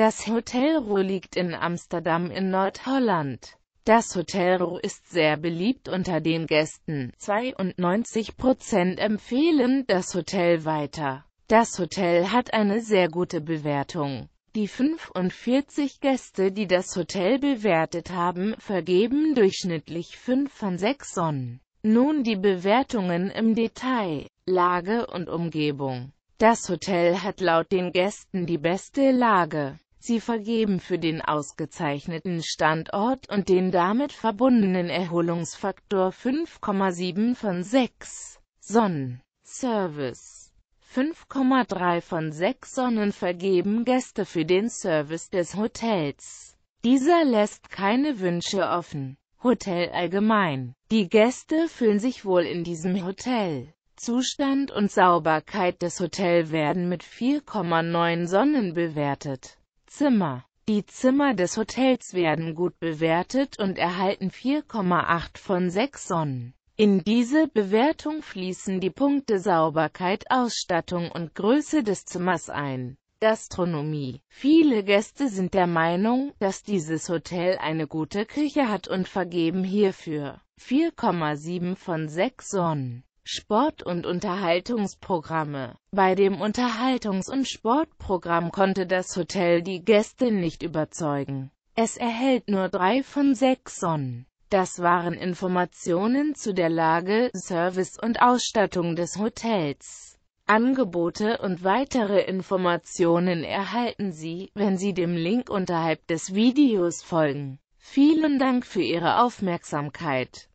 Das Hotel Ruhr liegt in Amsterdam in Nordholland. Das Hotel Ruhr ist sehr beliebt unter den Gästen. 92% empfehlen das Hotel weiter. Das Hotel hat eine sehr gute Bewertung. Die 45 Gäste, die das Hotel bewertet haben, vergeben durchschnittlich 5 von 6 Sonnen. Nun die Bewertungen im Detail, Lage und Umgebung. Das Hotel hat laut den Gästen die beste Lage. Sie vergeben für den ausgezeichneten Standort und den damit verbundenen Erholungsfaktor 5,7 von 6 Sonnen. Service 5,3 von 6 Sonnen vergeben Gäste für den Service des Hotels. Dieser lässt keine Wünsche offen. Hotel allgemein. Die Gäste fühlen sich wohl in diesem Hotel. Zustand und Sauberkeit des Hotels werden mit 4,9 Sonnen bewertet. Zimmer. Die Zimmer des Hotels werden gut bewertet und erhalten 4,8 von 6 Sonnen. In diese Bewertung fließen die Punkte Sauberkeit, Ausstattung und Größe des Zimmers ein. Gastronomie. Viele Gäste sind der Meinung, dass dieses Hotel eine gute Küche hat und vergeben hierfür 4,7 von 6 Sonnen. Sport- und Unterhaltungsprogramme. Bei dem Unterhaltungs- und Sportprogramm konnte das Hotel die Gäste nicht überzeugen. Es erhält nur drei von sechs Sonnen. Das waren Informationen zu der Lage, Service und Ausstattung des Hotels. Angebote und weitere Informationen erhalten Sie, wenn Sie dem Link unterhalb des Videos folgen. Vielen Dank für Ihre Aufmerksamkeit.